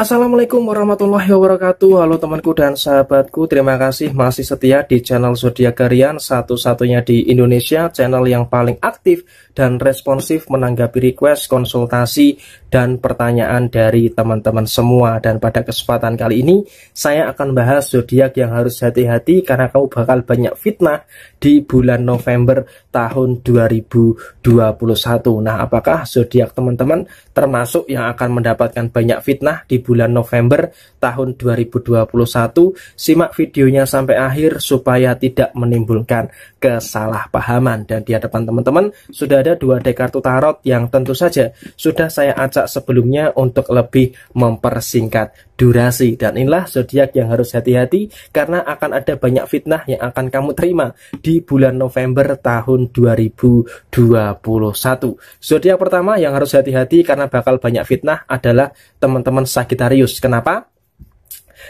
Assalamualaikum warahmatullahi wabarakatuh Halo temanku dan sahabatku Terima kasih masih setia di channel Zodiac Harian Satu-satunya di Indonesia Channel yang paling aktif dan responsif menanggapi request, konsultasi, dan pertanyaan dari teman-teman semua Dan pada kesempatan kali ini Saya akan bahas zodiak yang harus hati-hati Karena kamu bakal banyak fitnah di bulan November tahun 2021. Nah, apakah zodiak teman-teman termasuk yang akan mendapatkan banyak fitnah di bulan November tahun 2021? Simak videonya sampai akhir supaya tidak menimbulkan kesalahpahaman. Dan di hadapan teman-teman sudah ada dua dek kartu tarot yang tentu saja sudah saya acak sebelumnya untuk lebih mempersingkat durasi. Dan inilah zodiak yang harus hati-hati karena akan ada banyak fitnah yang akan kamu terima di bulan November tahun 2021. Zodiak pertama yang harus hati-hati karena bakal banyak fitnah adalah teman-teman Sagittarius. Kenapa?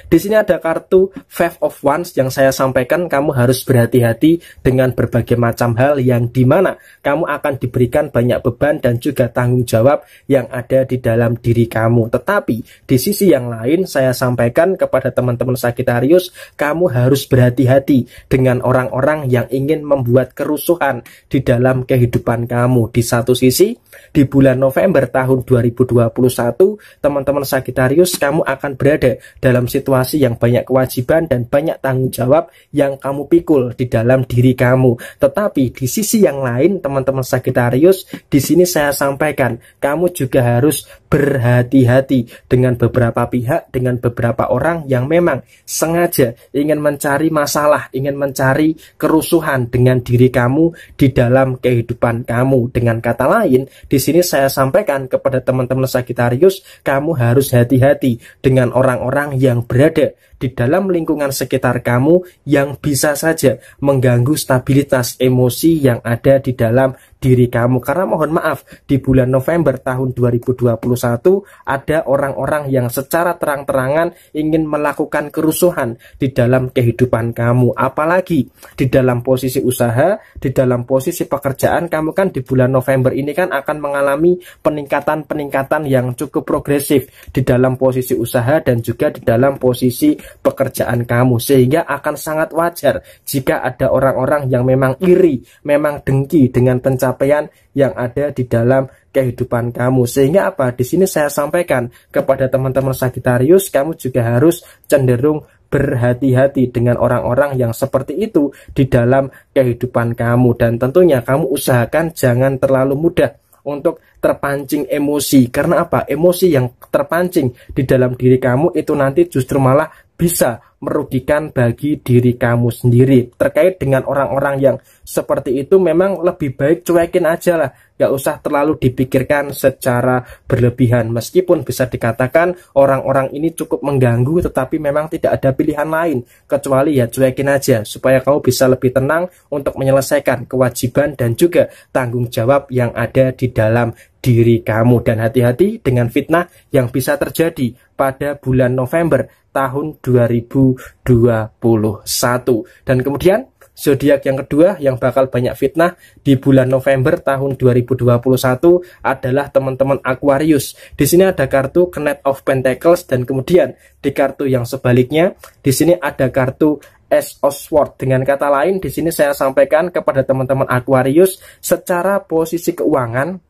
Di sini ada kartu Five of Wands yang saya sampaikan kamu harus berhati-hati dengan berbagai macam hal yang dimana kamu akan diberikan banyak beban dan juga tanggung jawab yang ada di dalam diri kamu. Tetapi di sisi yang lain saya sampaikan kepada teman-teman Sagittarius kamu harus berhati-hati dengan orang-orang yang ingin membuat kerusuhan di dalam kehidupan kamu. Di satu sisi di bulan November tahun 2021, teman-teman Sagittarius, kamu akan berada dalam situasi yang banyak kewajiban dan banyak tanggung jawab yang kamu pikul di dalam diri kamu. Tetapi di sisi yang lain, teman-teman Sagittarius, di sini saya sampaikan, kamu juga harus berhati-hati dengan beberapa pihak, dengan beberapa orang yang memang sengaja ingin mencari masalah, ingin mencari kerusuhan dengan diri kamu di dalam kehidupan kamu. Dengan kata lain, di sini saya sampaikan kepada teman-teman Sagitarius, kamu harus hati-hati dengan orang-orang yang berada di dalam lingkungan sekitar kamu yang bisa saja mengganggu stabilitas emosi yang ada di dalam diri kamu. Karena mohon maaf, di bulan November tahun 2021 ada orang-orang yang secara terang-terangan ingin melakukan kerusuhan di dalam kehidupan kamu. Apalagi di dalam posisi usaha, di dalam posisi pekerjaan kamu kan di bulan November ini kan akan mengalami peningkatan-peningkatan yang cukup progresif di dalam posisi usaha dan juga di dalam posisi pekerjaan kamu sehingga akan sangat wajar jika ada orang-orang yang memang iri, memang dengki dengan pencapaian yang ada di dalam kehidupan kamu. Sehingga apa? Di sini saya sampaikan kepada teman-teman Sagittarius, kamu juga harus cenderung berhati-hati dengan orang-orang yang seperti itu di dalam kehidupan kamu dan tentunya kamu usahakan jangan terlalu mudah untuk terpancing emosi. Karena apa? Emosi yang terpancing di dalam diri kamu itu nanti justru malah bisa merugikan bagi diri kamu sendiri terkait dengan orang-orang yang seperti itu memang lebih baik cuekin aja lah gak usah terlalu dipikirkan secara berlebihan meskipun bisa dikatakan orang-orang ini cukup mengganggu tetapi memang tidak ada pilihan lain kecuali ya cuekin aja supaya kamu bisa lebih tenang untuk menyelesaikan kewajiban dan juga tanggung jawab yang ada di dalam diri kamu dan hati-hati dengan fitnah yang bisa terjadi pada bulan November tahun 2021 dan kemudian zodiak yang kedua yang bakal banyak fitnah di bulan November tahun 2021 adalah teman-teman Aquarius. Di sini ada kartu Knight of Pentacles dan kemudian di kartu yang sebaliknya di sini ada kartu S Oswald. Dengan kata lain, di sini saya sampaikan kepada teman-teman Aquarius secara posisi keuangan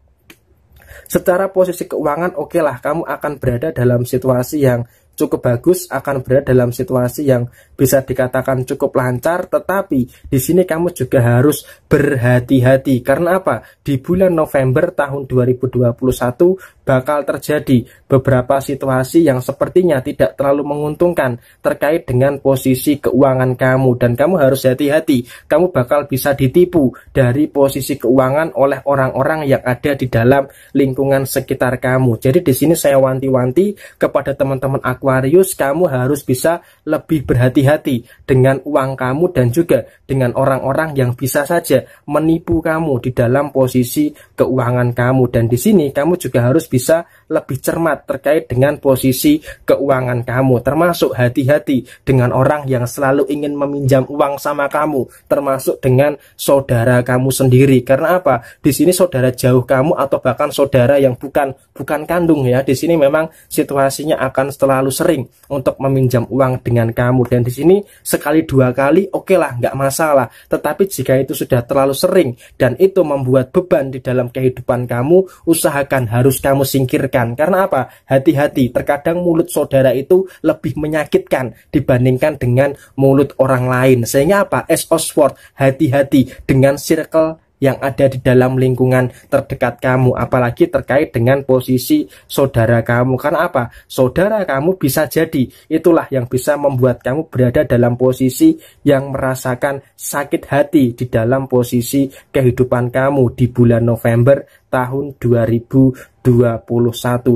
secara posisi keuangan oke okay lah kamu akan berada dalam situasi yang cukup bagus, akan berada dalam situasi yang bisa dikatakan cukup lancar, tetapi di sini kamu juga harus berhati-hati. Karena apa? Di bulan November tahun 2021 bakal terjadi beberapa situasi yang sepertinya tidak terlalu menguntungkan terkait dengan posisi keuangan kamu dan kamu harus hati-hati. Kamu bakal bisa ditipu dari posisi keuangan oleh orang-orang yang ada di dalam lingkungan sekitar kamu. Jadi di sini saya wanti-wanti kepada teman-teman Aquarius kamu harus bisa lebih berhati-hati dengan uang kamu dan juga dengan orang-orang yang bisa saja menipu kamu di dalam posisi keuangan kamu dan di sini kamu juga harus bisa bisa lebih cermat terkait dengan posisi keuangan kamu, termasuk hati-hati dengan orang yang selalu ingin meminjam uang sama kamu, termasuk dengan saudara kamu sendiri. Karena apa? Di sini saudara jauh kamu atau bahkan saudara yang bukan bukan kandung ya. Di sini memang situasinya akan selalu sering untuk meminjam uang dengan kamu dan di sini sekali dua kali oke okay lah nggak masalah. Tetapi jika itu sudah terlalu sering dan itu membuat beban di dalam kehidupan kamu, usahakan harus kamu kamu singkirkan. Karena apa? Hati-hati, terkadang mulut saudara itu lebih menyakitkan dibandingkan dengan mulut orang lain. Sehingga apa? S. Oxford, hati-hati dengan circle yang ada di dalam lingkungan terdekat kamu apalagi terkait dengan posisi saudara kamu karena apa saudara kamu bisa jadi itulah yang bisa membuat kamu berada dalam posisi yang merasakan sakit hati di dalam posisi kehidupan kamu di bulan November tahun 2021.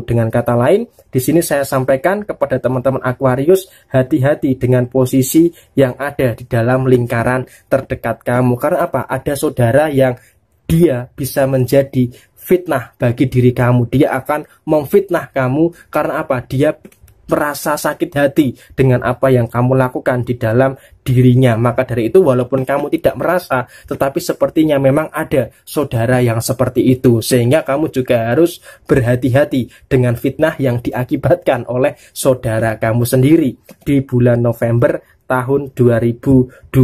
Dengan kata lain, di sini saya sampaikan kepada teman-teman Aquarius, hati-hati dengan posisi yang ada di dalam lingkaran terdekat kamu. Karena apa? Ada saudara yang dia bisa menjadi fitnah bagi diri kamu. Dia akan memfitnah kamu karena apa? Dia merasa sakit hati dengan apa yang kamu lakukan di dalam dirinya. Maka dari itu walaupun kamu tidak merasa, tetapi sepertinya memang ada saudara yang seperti itu. Sehingga kamu juga harus berhati-hati dengan fitnah yang diakibatkan oleh saudara kamu sendiri di bulan November tahun 2021.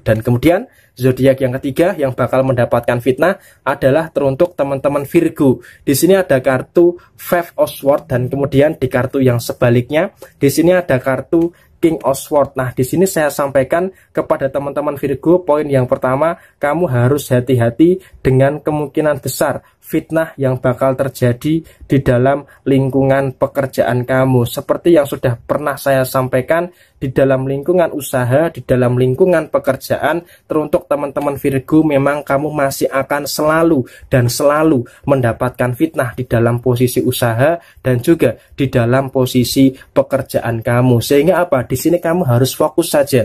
Dan kemudian zodiak yang ketiga yang bakal mendapatkan fitnah adalah teruntuk teman-teman Virgo. Di sini ada kartu Five of Swords dan kemudian di kartu yang sebaliknya di sini ada kartu King of Sword. Nah, di sini saya sampaikan kepada teman-teman Virgo poin yang pertama, kamu harus hati-hati dengan kemungkinan besar fitnah yang bakal terjadi di dalam lingkungan pekerjaan kamu. Seperti yang sudah pernah saya sampaikan di dalam lingkungan usaha, di dalam lingkungan pekerjaan teruntuk teman-teman Virgo memang kamu masih akan selalu dan selalu mendapatkan fitnah di dalam posisi usaha dan juga di dalam posisi pekerjaan kamu. Sehingga apa? Di sini kamu harus fokus saja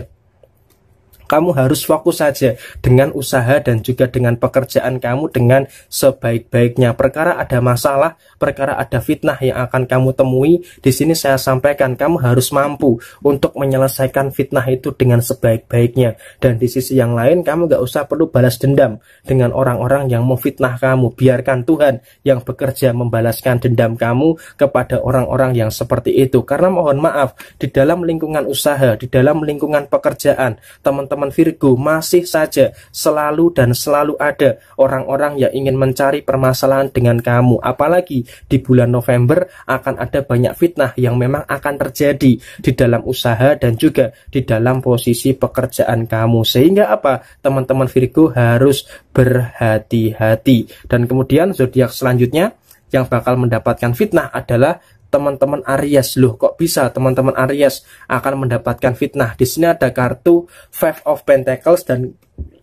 kamu harus fokus saja dengan usaha dan juga dengan pekerjaan kamu dengan sebaik-baiknya. Perkara ada masalah, perkara ada fitnah yang akan kamu temui. Di sini saya sampaikan kamu harus mampu untuk menyelesaikan fitnah itu dengan sebaik-baiknya. Dan di sisi yang lain kamu gak usah perlu balas dendam dengan orang-orang yang memfitnah kamu. Biarkan Tuhan yang bekerja membalaskan dendam kamu kepada orang-orang yang seperti itu. Karena mohon maaf, di dalam lingkungan usaha, di dalam lingkungan pekerjaan, teman-teman teman-teman Virgo, masih saja selalu dan selalu ada orang-orang yang ingin mencari permasalahan dengan kamu. Apalagi di bulan November akan ada banyak fitnah yang memang akan terjadi di dalam usaha dan juga di dalam posisi pekerjaan kamu. Sehingga apa? Teman-teman Virgo harus berhati-hati. Dan kemudian zodiak selanjutnya yang bakal mendapatkan fitnah adalah teman-teman Aries loh kok bisa teman-teman Aries akan mendapatkan fitnah di sini ada kartu Five of Pentacles dan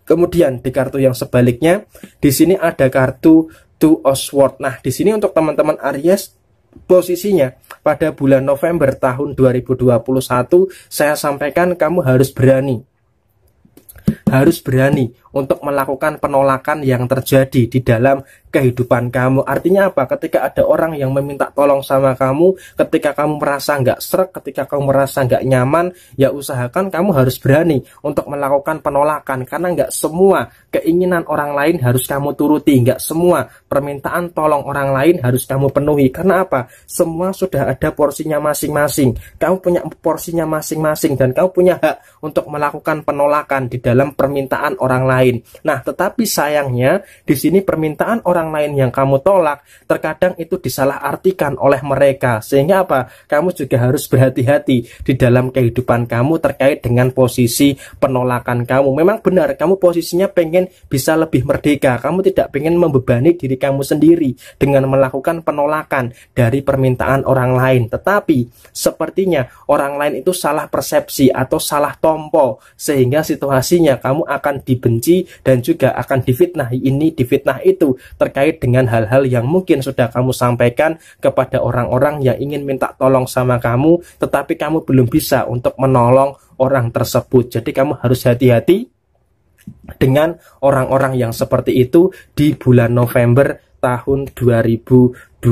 kemudian di kartu yang sebaliknya di sini ada kartu Two of Swords nah di sini untuk teman-teman Aries posisinya pada bulan November tahun 2021 saya sampaikan kamu harus berani harus berani untuk melakukan penolakan yang terjadi di dalam kehidupan kamu. Artinya apa? Ketika ada orang yang meminta tolong sama kamu, ketika kamu merasa nggak serak, ketika kamu merasa nggak nyaman, ya usahakan kamu harus berani untuk melakukan penolakan karena nggak semua keinginan orang lain harus kamu turuti, nggak semua permintaan tolong orang lain harus kamu penuhi. Karena apa? Semua sudah ada porsinya masing-masing. Kamu punya porsinya masing-masing dan kamu punya hak untuk melakukan penolakan di dalam permintaan orang lain lain. Nah, tetapi sayangnya di sini permintaan orang lain yang kamu tolak terkadang itu disalahartikan oleh mereka. Sehingga apa? Kamu juga harus berhati-hati di dalam kehidupan kamu terkait dengan posisi penolakan kamu. Memang benar, kamu posisinya pengen bisa lebih merdeka. Kamu tidak pengen membebani diri kamu sendiri dengan melakukan penolakan dari permintaan orang lain. Tetapi sepertinya orang lain itu salah persepsi atau salah tompo sehingga situasinya kamu akan dibenci dan juga akan difitnah ini difitnah itu terkait dengan hal-hal yang mungkin sudah kamu sampaikan kepada orang-orang yang ingin minta tolong sama kamu tetapi kamu belum bisa untuk menolong orang tersebut jadi kamu harus hati-hati dengan orang-orang yang seperti itu di bulan November tahun 2021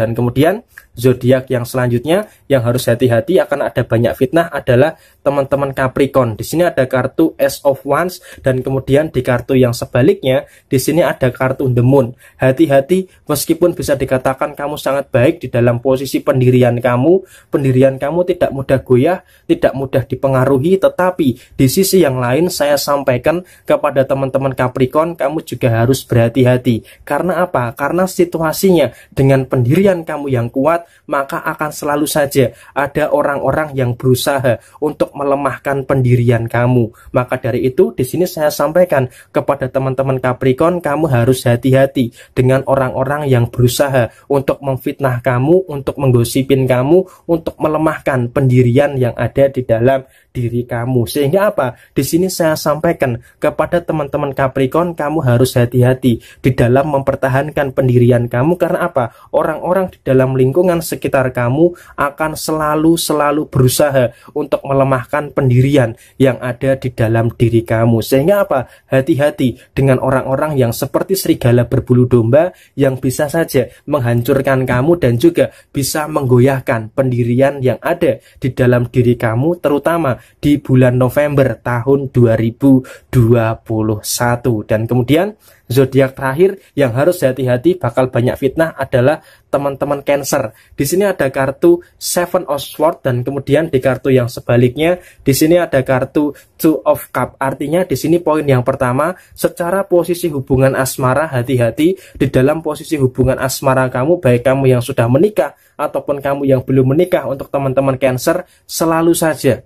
dan kemudian zodiak yang selanjutnya yang harus hati-hati akan ada banyak fitnah adalah teman-teman Capricorn. Di sini ada kartu S of Wands dan kemudian di kartu yang sebaliknya di sini ada kartu The Moon. Hati-hati meskipun bisa dikatakan kamu sangat baik di dalam posisi pendirian kamu, pendirian kamu tidak mudah goyah, tidak mudah dipengaruhi, tetapi di sisi yang lain saya sampaikan kepada teman-teman Capricorn kamu juga harus berhati-hati. Karena apa? Karena situasinya dengan pendirian kamu yang kuat, maka akan selalu saja ada orang-orang yang berusaha untuk melemahkan pendirian kamu. Maka dari itu, di sini saya sampaikan kepada teman-teman Capricorn, kamu harus hati-hati dengan orang-orang yang berusaha untuk memfitnah kamu, untuk menggosipin kamu, untuk melemahkan pendirian yang ada di dalam diri kamu. Sehingga apa? Di sini saya sampaikan kepada teman-teman Capricorn, kamu harus hati-hati di dalam mempertahankan pendirian kamu karena apa? Orang-orang di dalam lingkungan sekitar kamu akan selalu-selalu berusaha untuk melemahkan pendirian yang ada di dalam diri kamu. Sehingga apa? Hati-hati dengan orang-orang yang seperti serigala berbulu domba yang bisa saja menghancurkan kamu dan juga bisa menggoyahkan pendirian yang ada di dalam diri kamu terutama di bulan November tahun 2021 dan kemudian zodiak terakhir yang harus hati-hati bakal banyak fitnah adalah teman-teman Cancer. Di sini ada kartu Seven of Swords dan kemudian di kartu yang sebaliknya di sini ada kartu Two of Cup. Artinya di sini poin yang pertama secara posisi hubungan asmara hati-hati di dalam posisi hubungan asmara kamu baik kamu yang sudah menikah ataupun kamu yang belum menikah untuk teman-teman Cancer selalu saja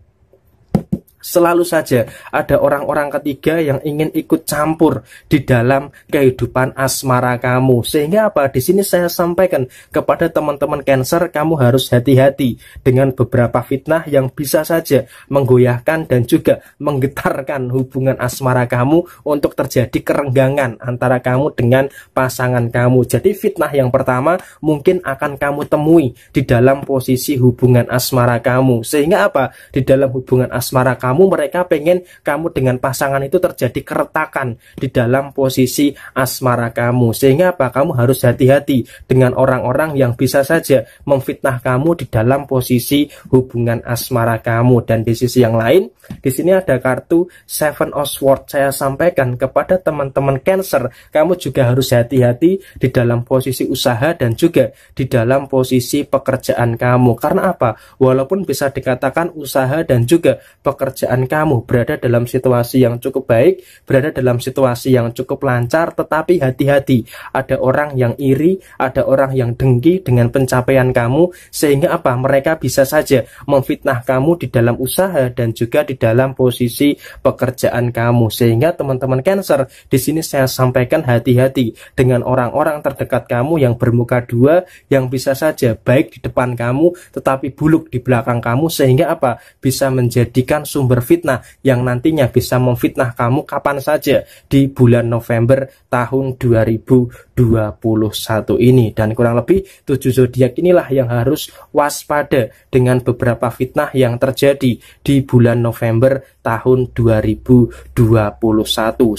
Selalu saja ada orang-orang ketiga yang ingin ikut campur di dalam kehidupan asmara kamu. Sehingga apa? Di sini saya sampaikan kepada teman-teman Cancer, kamu harus hati-hati dengan beberapa fitnah yang bisa saja menggoyahkan dan juga menggetarkan hubungan asmara kamu untuk terjadi kerenggangan antara kamu dengan pasangan kamu. Jadi fitnah yang pertama mungkin akan kamu temui di dalam posisi hubungan asmara kamu. Sehingga apa? Di dalam hubungan asmara kamu kamu mereka pengen kamu dengan pasangan itu terjadi keretakan di dalam posisi asmara kamu sehingga apa kamu harus hati-hati dengan orang-orang yang bisa saja memfitnah kamu di dalam posisi hubungan asmara kamu dan di sisi yang lain di sini ada kartu Seven of Swords. Saya sampaikan kepada teman-teman Cancer, kamu juga harus hati-hati di dalam posisi usaha dan juga di dalam posisi pekerjaan kamu. Karena apa? Walaupun bisa dikatakan usaha dan juga pekerjaan kamu berada dalam situasi yang cukup baik, berada dalam situasi yang cukup lancar, tetapi hati-hati. Ada orang yang iri, ada orang yang dengki dengan pencapaian kamu sehingga apa? Mereka bisa saja memfitnah kamu di dalam usaha dan juga di di dalam posisi pekerjaan kamu. Sehingga teman-teman Cancer, di sini saya sampaikan hati-hati dengan orang-orang terdekat kamu yang bermuka dua, yang bisa saja baik di depan kamu, tetapi buluk di belakang kamu, sehingga apa? Bisa menjadikan sumber fitnah yang nantinya bisa memfitnah kamu kapan saja di bulan November tahun 2021 ini. Dan kurang lebih tujuh zodiak inilah yang harus waspada dengan beberapa fitnah yang terjadi di bulan November November tahun 2021.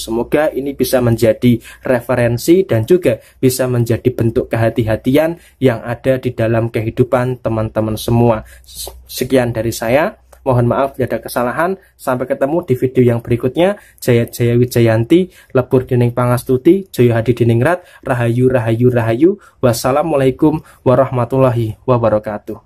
Semoga ini bisa menjadi referensi dan juga bisa menjadi bentuk kehati-hatian yang ada di dalam kehidupan teman-teman semua. Sekian dari saya. Mohon maaf jika ada kesalahan. Sampai ketemu di video yang berikutnya. Jaya Jaya Wijayanti, Lebur Dining Pangastuti, Joyo Hadi Diningrat, Rahayu Rahayu Rahayu. Wassalamualaikum warahmatullahi wabarakatuh.